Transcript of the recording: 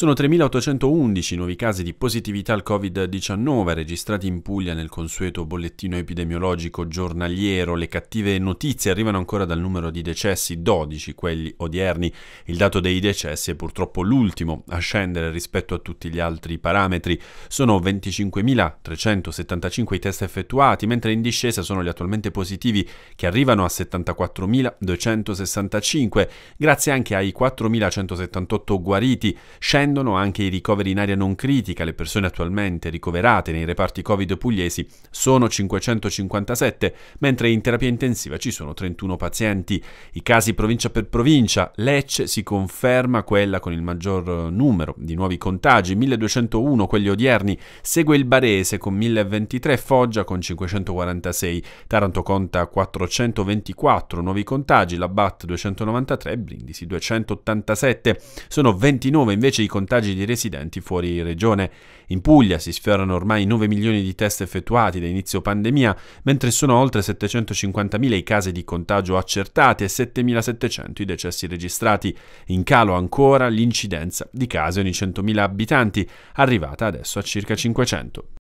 Sono 3.811 nuovi casi di positività al Covid-19 registrati in Puglia nel consueto bollettino epidemiologico giornaliero. Le cattive notizie arrivano ancora dal numero di decessi, 12 quelli odierni. Il dato dei decessi è purtroppo l'ultimo a scendere rispetto a tutti gli altri parametri. Sono 25.375 i test effettuati, mentre in discesa sono gli attualmente positivi che arrivano a 74.265, grazie anche ai 4.178 guariti. Scende prendono anche i ricoveri in area non critica. Le persone attualmente ricoverate nei reparti Covid pugliesi sono 557, mentre in terapia intensiva ci sono 31 pazienti. I casi provincia per provincia, Lecce si conferma quella con il maggior eh, numero di nuovi contagi, 1201 quelli odierni, segue il Barese con 1023, Foggia con 546, Taranto conta 424 nuovi contagi, la BAT 293, Brindisi 287. Sono 29 invece i contagi contagi di residenti fuori regione. In Puglia si sfiorano ormai 9 milioni di test effettuati da inizio pandemia, mentre sono oltre 750.000 i casi di contagio accertati e 7.700 i decessi registrati. In calo ancora l'incidenza di casi ogni 100.000 abitanti, arrivata adesso a circa 500.